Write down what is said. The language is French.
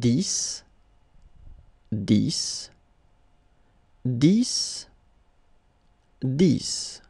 10, 10, 10, 10.